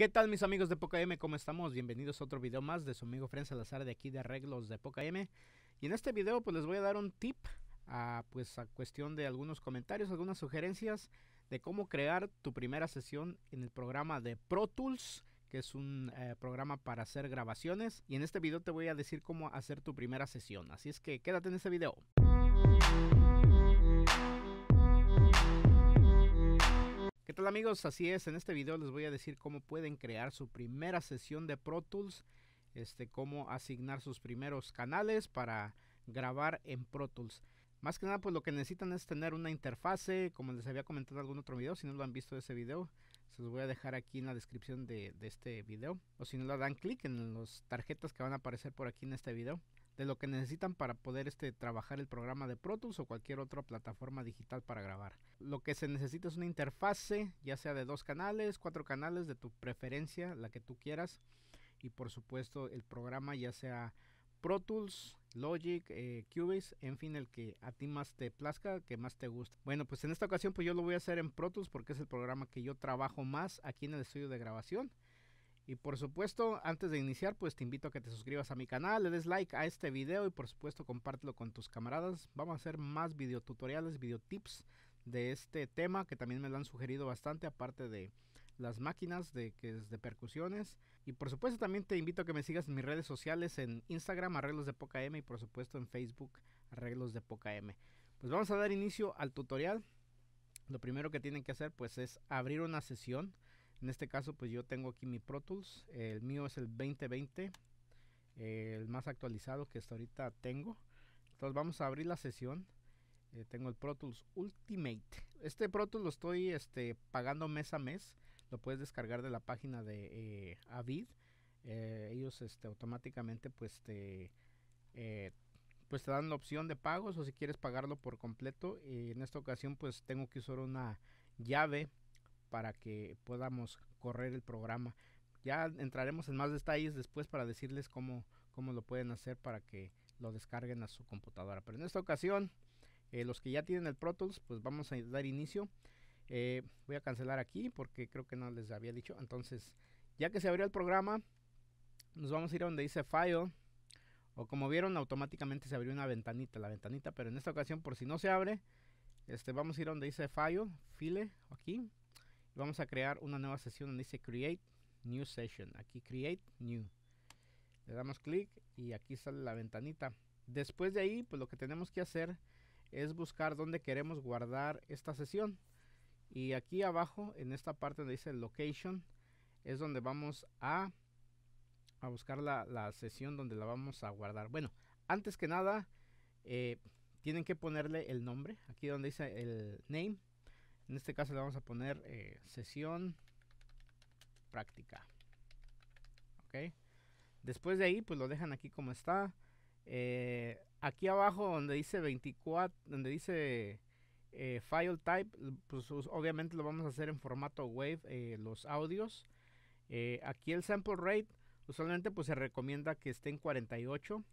¿Qué tal mis amigos de Poca M? ¿Cómo estamos? Bienvenidos a otro video más de su amigo Fren Salazar de aquí de Arreglos de Poca M. Y en este video pues les voy a dar un tip a pues a cuestión de algunos comentarios, algunas sugerencias de cómo crear tu primera sesión en el programa de Pro Tools que es un eh, programa para hacer grabaciones y en este video te voy a decir cómo hacer tu primera sesión así es que quédate en este video ¿Qué tal amigos? Así es, en este video les voy a decir cómo pueden crear su primera sesión de Pro Tools, este, cómo asignar sus primeros canales para grabar en Pro Tools. Más que nada, pues lo que necesitan es tener una interfase, como les había comentado en algún otro video, si no lo han visto ese video, se los voy a dejar aquí en la descripción de, este video. O si no lo dan clic en las tarjetas que van a aparecer por aquí en este video de lo que necesitan para poder este, trabajar el programa de Pro Tools o cualquier otra plataforma digital para grabar. Lo que se necesita es una interfase, ya sea de dos canales, cuatro canales, de tu preferencia, la que tú quieras. Y por supuesto el programa, ya sea Pro Tools, Logic, eh, Cubase, en fin, el que a ti más te plazca, que más te guste. Bueno, pues en esta ocasión pues yo lo voy a hacer en Pro Tools porque es el programa que yo trabajo más aquí en el estudio de grabación. Y por supuesto, antes de iniciar, pues te invito a que te suscribas a mi canal, le des like a este video y por supuesto compártelo con tus camaradas. Vamos a hacer más videotutoriales, videotips de este tema que también me lo han sugerido bastante, aparte de las máquinas de, que es de percusiones. Y por supuesto también te invito a que me sigas en mis redes sociales, en Instagram, Arreglos de Poca M y por supuesto en Facebook, Arreglos de Poca M. Pues vamos a dar inicio al tutorial. Lo primero que tienen que hacer pues es abrir una sesión. En este caso, pues yo tengo aquí mi Pro Tools. El mío es el 2020, el más actualizado que hasta ahorita tengo. Entonces vamos a abrir la sesión. Eh, tengo el Pro Tools Ultimate. Este Pro Tools lo estoy este, pagando mes a mes. Lo puedes descargar de la página de eh, Avid. Eh, ellos este, automáticamente pues te, pues te dan la opción de pagos o si quieres pagarlo por completo. en esta ocasión pues tengo que usar una llave para que podamos correr el programa. Ya entraremos en más detalles después para decirles cómo, cómo lo pueden hacer para que lo descarguen a su computadora. Pero en esta ocasión, eh, los que ya tienen el Pro Tools, pues vamos a dar inicio. Eh, voy a cancelar aquí porque creo que no les había dicho. Entonces, ya que se abrió el programa, nos vamos a ir a donde dice File. O como vieron, automáticamente se abrió una ventanita, la ventanita. Pero en esta ocasión, por si no se abre, este, vamos a ir a donde dice File, File, aquí. Vamos a crear una nueva sesión donde dice Create New Session. Aquí Create New. Le damos clic y aquí sale la ventanita. Después de ahí, pues lo que tenemos que hacer es buscar dónde queremos guardar esta sesión. Y aquí abajo, en esta parte donde dice Location, es donde vamos a, buscar la, sesión donde la vamos a guardar. Bueno, antes que nada, eh, tienen que ponerle el nombre. Aquí donde dice el name, en este caso le vamos a poner eh, sesión práctica. Después de ahí, pues lo dejan aquí como está. Eh, aquí abajo donde dice 24, donde dice eh, file type, pues obviamente lo vamos a hacer en formato wave los audios. aquí el sample rate, usualmente pues se recomienda que esté en 48,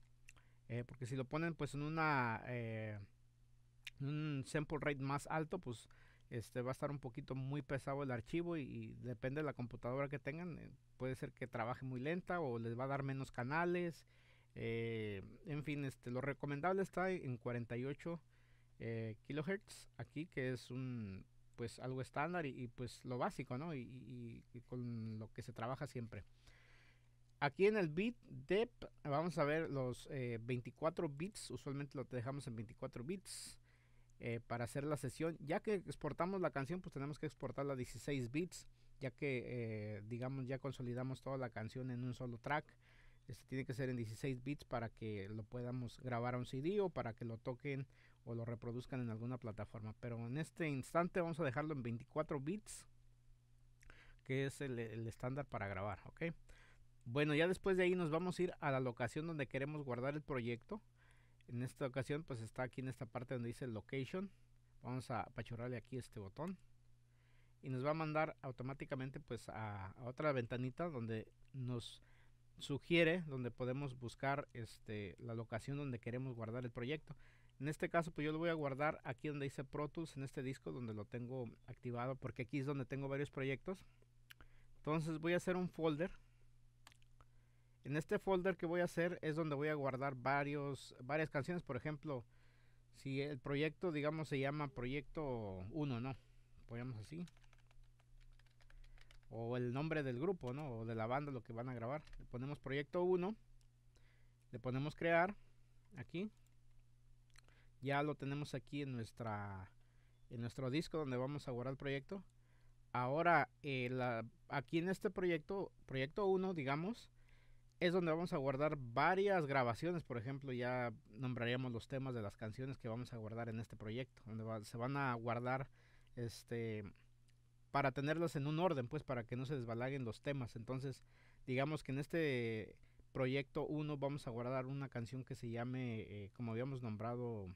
porque si lo ponen pues en una un sample rate más alto, pues este va a estar un poquito muy pesado el archivo y, depende de la computadora que tengan eh, puede ser que trabaje muy lenta o les va a dar menos canales eh, en fin este lo recomendable está en 48 eh, kilohertz aquí que es un pues algo estándar y, pues lo básico y, con lo que se trabaja siempre aquí en el bit dep vamos a ver los 24 eh, bits usualmente lo dejamos en 24 bits eh, para hacer la sesión. Ya que exportamos la canción, pues tenemos que exportarla a 16 bits, ya que eh, digamos ya consolidamos toda la canción en un solo track. Este tiene que ser en 16 bits para que lo podamos grabar a un CD o para que lo toquen o lo reproduzcan en alguna plataforma. Pero en este instante vamos a dejarlo en 24 bits, que es el, el estándar para grabar, ¿ok? Bueno, ya después de ahí nos vamos a ir a la locación donde queremos guardar el proyecto. En esta ocasión pues está aquí en esta parte donde dice location. Vamos a apachurrarle aquí este botón. Y nos va a mandar automáticamente pues a, otra ventanita donde nos sugiere donde podemos buscar este, la locación donde queremos guardar el proyecto. En este caso, pues yo lo voy a guardar aquí donde dice Pro Tools, en este disco donde lo tengo activado, porque aquí es donde tengo varios proyectos. Entonces voy a hacer un folder en este folder que voy a hacer es donde voy a guardar varios, varias canciones. Por ejemplo, si el proyecto, digamos, se llama proyecto 1, ¿no? Pongamos así. O el nombre del grupo, ¿no? O de la banda, lo que van a grabar. Le ponemos proyecto 1. Le ponemos crear. Aquí. Ya lo tenemos aquí en, nuestra, en nuestro disco donde vamos a guardar el proyecto. Ahora, eh, aquí en este proyecto, proyecto 1, digamos, es donde vamos a guardar varias grabaciones, por ejemplo, ya nombraríamos los temas de las canciones que vamos a guardar en este proyecto, donde se van a guardar este para tenerlas en un orden, pues para que no se desbalaguen los temas. Entonces, digamos que en este proyecto 1 vamos a guardar una canción que se llame, eh, como habíamos nombrado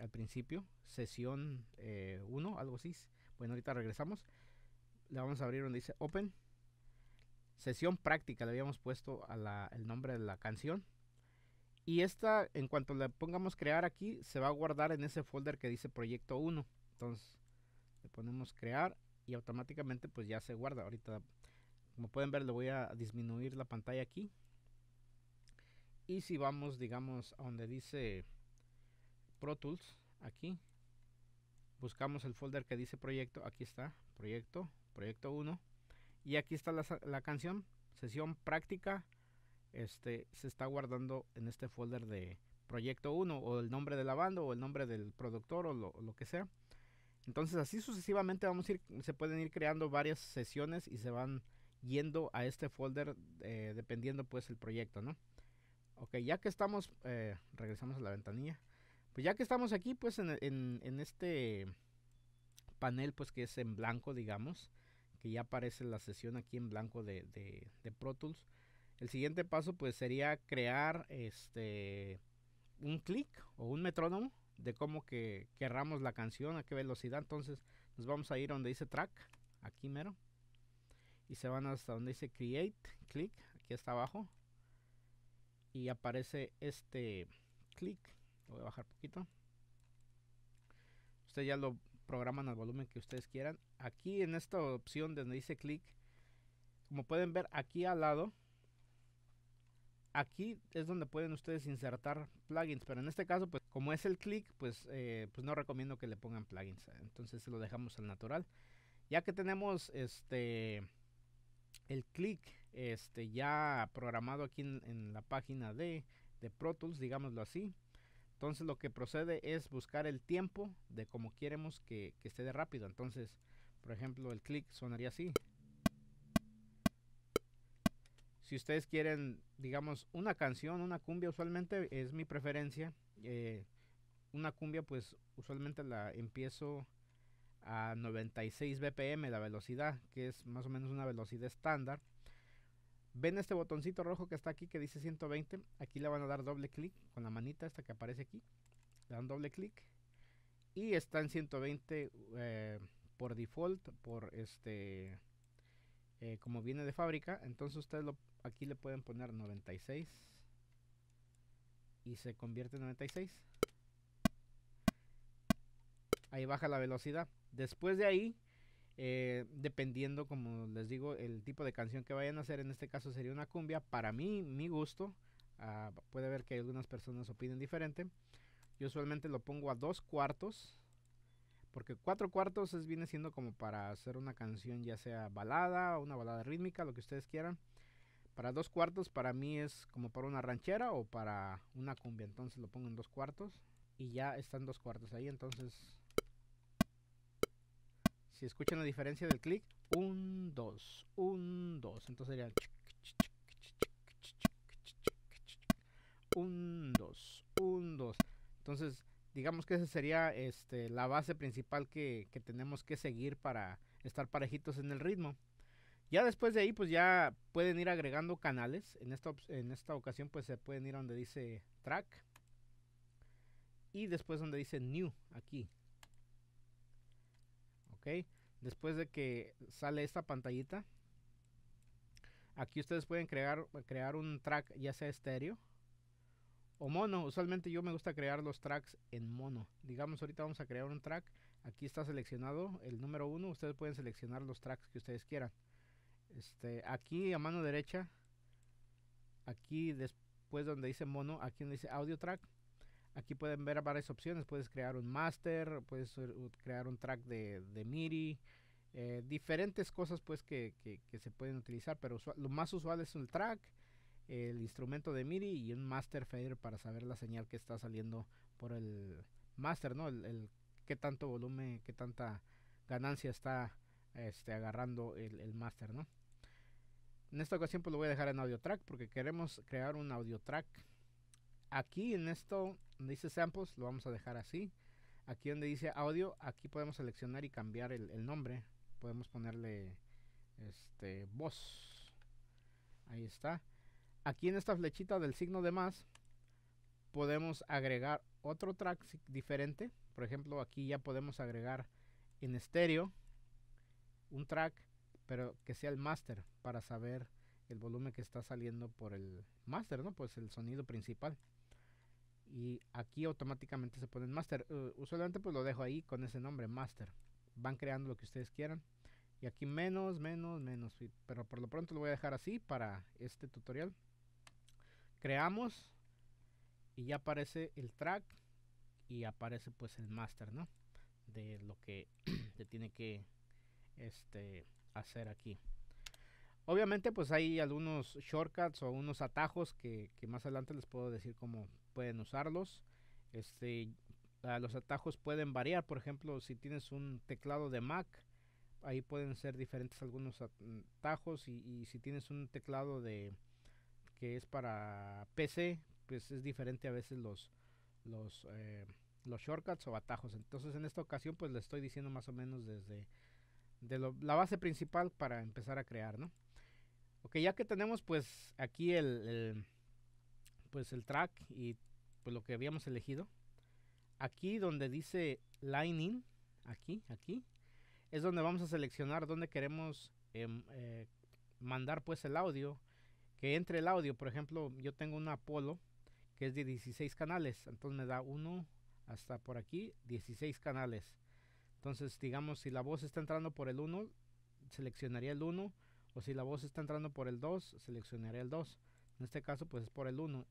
al principio, sesión 1, eh, algo así. Bueno, ahorita regresamos. Le vamos a abrir donde dice Open. Sesión práctica le habíamos puesto el nombre de la canción. Y esta, en cuanto le pongamos crear aquí, se va a guardar en ese folder que dice proyecto 1. Entonces, le ponemos crear y automáticamente pues ya se guarda. Ahorita, como pueden ver, le voy a disminuir la pantalla aquí. Y si vamos, digamos, a donde dice Pro Tools, aquí, buscamos el folder que dice proyecto, aquí está, proyecto, proyecto 1 y aquí está la, canción, sesión práctica. Este, se está guardando en este folder de proyecto 1 o el nombre de la banda o el nombre del productor o lo, que sea. Entonces así sucesivamente vamos a ir, se pueden ir creando varias sesiones y se van yendo a este folder eh, dependiendo pues el proyecto, ¿no? Ok, ya que estamos, eh, regresamos a la ventanilla. Pues ya que estamos aquí pues en, en, este panel pues que es en blanco digamos, que ya aparece la sesión aquí en blanco de, Pro Tools. El siguiente paso pues sería crear este un clic o un metrónomo de cómo que querramos la canción, a qué velocidad. Entonces nos vamos a ir donde dice track, aquí mero. Y se van hasta donde dice create, clic, aquí está abajo. Y aparece este clic. Lo voy a bajar poquito. Usted ya lo programan al volumen que ustedes quieran. Aquí en esta opción donde dice clic, como pueden ver aquí al lado, aquí es donde pueden ustedes insertar plugins, pero en este caso, pues como es el clic, pues, eh, pues no recomiendo que le pongan plugins, entonces lo dejamos al natural. Ya que tenemos este el clic este, ya programado aquí en, la página de, de Pro Tools, digámoslo así, entonces lo que procede es buscar el tiempo de como queremos que, esté de rápido. Entonces, por ejemplo, el clic sonaría así. Si ustedes quieren, digamos, una canción, una cumbia, usualmente es mi preferencia. Eh, una cumbia, pues usualmente la empiezo a 96 BPM la velocidad, que es más o menos una velocidad estándar. Ven este botoncito rojo que está aquí que dice 120. Aquí le van a dar doble clic con la manita esta que aparece aquí. Le dan doble clic. Y está en 120 eh, por default, por este, eh, como viene de fábrica. Entonces ustedes aquí le pueden poner 96. Y se convierte en 96. Ahí baja la velocidad. Después de ahí eh, dependiendo, como les digo, el tipo de canción que vayan a hacer. En este caso sería una cumbia. Para mí, mi gusto, ah, puede ver que algunas personas opinen diferente. Yo usualmente lo pongo a dos cuartos. Porque cuatro cuartos es, viene siendo como para hacer una canción, ya sea balada, o una balada rítmica, lo que ustedes quieran. Para dos cuartos, para mí es como para una ranchera o para una cumbia. Entonces lo pongo en dos cuartos. Y ya están dos cuartos ahí. Entonces si escuchan la diferencia del clic, un, dos, un, dos. Entonces sería un, dos, un, dos. Entonces, digamos que esa sería este, la base principal que, tenemos que seguir para estar parejitos en el ritmo. Ya después de ahí, pues ya pueden ir agregando canales. En esta, en esta ocasión, pues se pueden ir donde dice track. Y después donde dice new, aquí después de que sale esta pantallita aquí ustedes pueden crear crear un track ya sea estéreo o mono usualmente yo me gusta crear los tracks en mono digamos ahorita vamos a crear un track aquí está seleccionado el número uno ustedes pueden seleccionar los tracks que ustedes quieran este, aquí a mano derecha aquí después donde dice mono aquí donde dice audio track Aquí pueden ver varias opciones. Puedes crear un master, puedes crear un track de, de MIDI. Eh, diferentes cosas pues que, se pueden utilizar, pero lo más usual es un track, el instrumento de MIDI y un master fader para saber la señal que está saliendo por el master, ¿no? el qué tanto volumen, qué tanta ganancia está este, agarrando el, el master, ¿no? En esta ocasión pues lo voy a dejar en audio track porque queremos crear un audio track Aquí en esto donde dice samples, lo vamos a dejar así. Aquí donde dice audio, aquí podemos seleccionar y cambiar el, nombre. Podemos ponerle este voz. Ahí está. Aquí en esta flechita del signo de más, podemos agregar otro track diferente. Por ejemplo, aquí ya podemos agregar en estéreo un track, pero que sea el master para saber el volumen que está saliendo por el master, ¿no? Pues el sonido principal y aquí automáticamente se ponen master. Eh, usualmente pues lo dejo ahí con ese nombre, master. Van creando lo que ustedes quieran. Y aquí menos, menos, menos. Pero por lo pronto lo voy a dejar así para este tutorial. Creamos y ya aparece el track y aparece pues el master, ¿no? De lo que se tiene que este, hacer aquí. Obviamente pues hay algunos shortcuts o unos atajos que, que más adelante les puedo decir cómo, pueden usarlos. Este, ah, los atajos pueden variar, por ejemplo, si tienes un teclado de Mac, ahí pueden ser diferentes algunos mm, atajos y, si tienes un teclado de que es para PC, pues es diferente a veces los los eh, los shortcuts o atajos. Entonces, en esta ocasión pues le estoy diciendo más o menos desde de la base principal para empezar a crear, ¿no? Ok, ya que tenemos pues aquí el pues el track y pues lo que habíamos elegido. Aquí donde dice in, aquí, aquí, es donde vamos a seleccionar donde queremos em, eh, mandar pues el audio. Que entre el audio, por ejemplo, yo tengo un apolo que es de 16 canales, entonces me da uno hasta por aquí, 16 canales. Entonces, digamos, si la voz está entrando por el 1, seleccionaría el 1, o si la voz está entrando por el 2, seleccionaría el 2. En este caso, pues es por el 1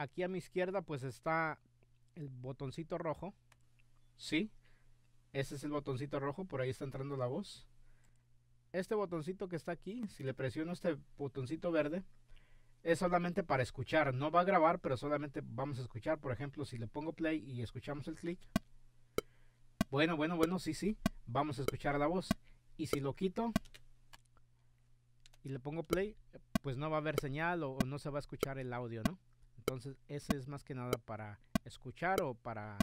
aquí a mi izquierda pues está el botoncito rojo. Sí, ese es el botoncito rojo, por ahí está entrando la voz. Este botoncito que está aquí, si le presiono este botoncito verde, es solamente para escuchar. No va a grabar, pero solamente vamos a escuchar. Por ejemplo, si le pongo play y escuchamos el clic. Bueno, bueno, bueno, sí, sí. Vamos a escuchar la voz. Y si lo quito y le pongo play, pues no va a haber señal o no se va a escuchar el audio, ¿no? Entonces, ese es más que nada para escuchar o para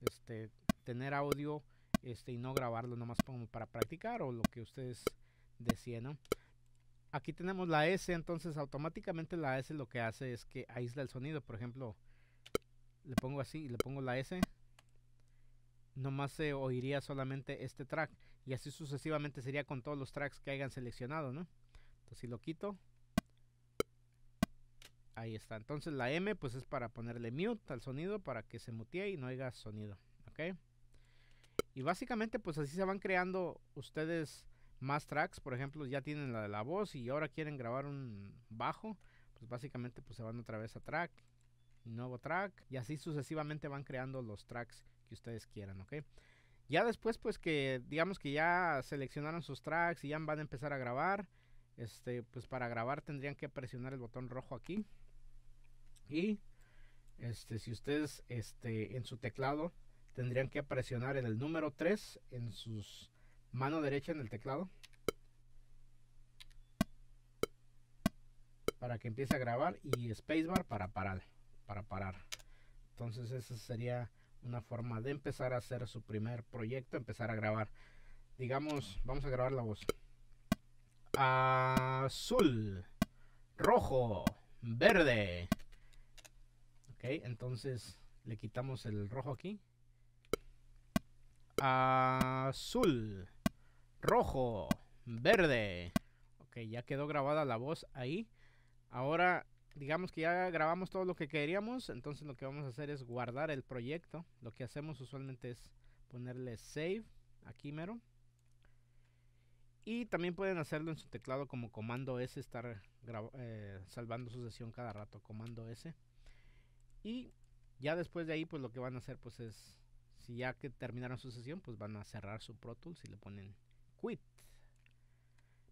este, tener audio este, y no grabarlo nomás como para practicar o lo que ustedes decían. ¿no? Aquí tenemos la S, entonces automáticamente la S lo que hace es que aísla el sonido. Por ejemplo, le pongo así y le pongo la S. Nomás se oiría solamente este track. Y así sucesivamente sería con todos los tracks que hayan seleccionado, ¿no? Entonces si lo quito, Ahí está. Entonces la M pues es para ponerle mute al sonido para que se mutee y no haya sonido. ¿Ok? Y básicamente pues así se van creando ustedes más tracks. Por ejemplo, ya tienen la de la voz y ahora quieren grabar un bajo. Pues básicamente pues se van otra vez a track. Nuevo track. Y así sucesivamente van creando los tracks que ustedes quieran. ¿Ok? Ya después pues que digamos que ya seleccionaron sus tracks y ya van a empezar a grabar. Este, pues para grabar tendrían que presionar el botón rojo aquí y este, si ustedes este, en su teclado tendrían que presionar en el número 3 en su mano derecha en el teclado para que empiece a grabar y spacebar para parar para parar entonces esa sería una forma de empezar a hacer su primer proyecto empezar a grabar digamos vamos a grabar la voz azul rojo verde entonces le quitamos el rojo aquí. Azul, rojo, verde. Ok, ya quedó grabada la voz ahí. Ahora, digamos que ya grabamos todo lo que queríamos. Entonces lo que vamos a hacer es guardar el proyecto. Lo que hacemos usualmente es ponerle save aquí mero. Y también pueden hacerlo en su teclado como comando S, estar eh, salvando su sesión cada rato, comando S. Y ya después de ahí, pues lo que van a hacer, pues es, si ya que terminaron su sesión, pues van a cerrar su Pro Tools y le ponen quit.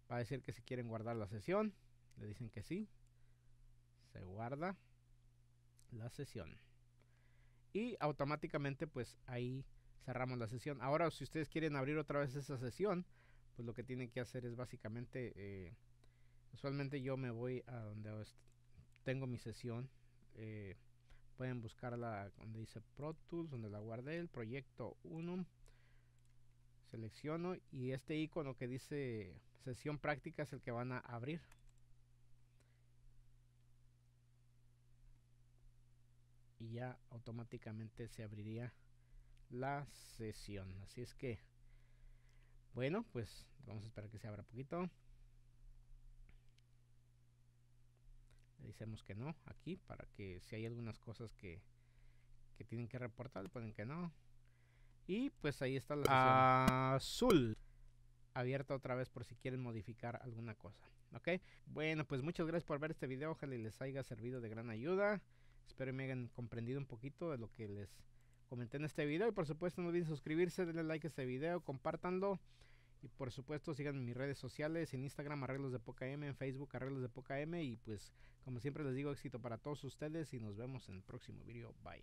Va a decir que si quieren guardar la sesión, le dicen que sí. Se guarda la sesión. Y automáticamente, pues ahí cerramos la sesión. Ahora, si ustedes quieren abrir otra vez esa sesión, pues lo que tienen que hacer es básicamente, eh, usualmente yo me voy a donde tengo mi sesión. Eh, Pueden buscarla donde dice Pro Tools, donde la guardé, el proyecto 1. Selecciono y este icono que dice sesión práctica es el que van a abrir. Y ya automáticamente se abriría la sesión. Así es que, bueno, pues vamos a esperar que se abra poquito. decimos que no aquí para que si hay algunas cosas que, tienen que reportar, pueden que no. Y pues ahí está la azul abierta otra vez por si quieren modificar alguna cosa. ¿Ok? Bueno, pues muchas gracias por ver este video. Ojalá les haya servido de gran ayuda. Espero que me hayan comprendido un poquito de lo que les comenté en este video. Y por supuesto no olviden suscribirse, denle like a este video, compartanlo. Y por supuesto, sigan en mis redes sociales, en Instagram Arreglos de Poca M, en Facebook Arreglos de Poca M. Y pues, como siempre les digo, éxito para todos ustedes y nos vemos en el próximo video. Bye.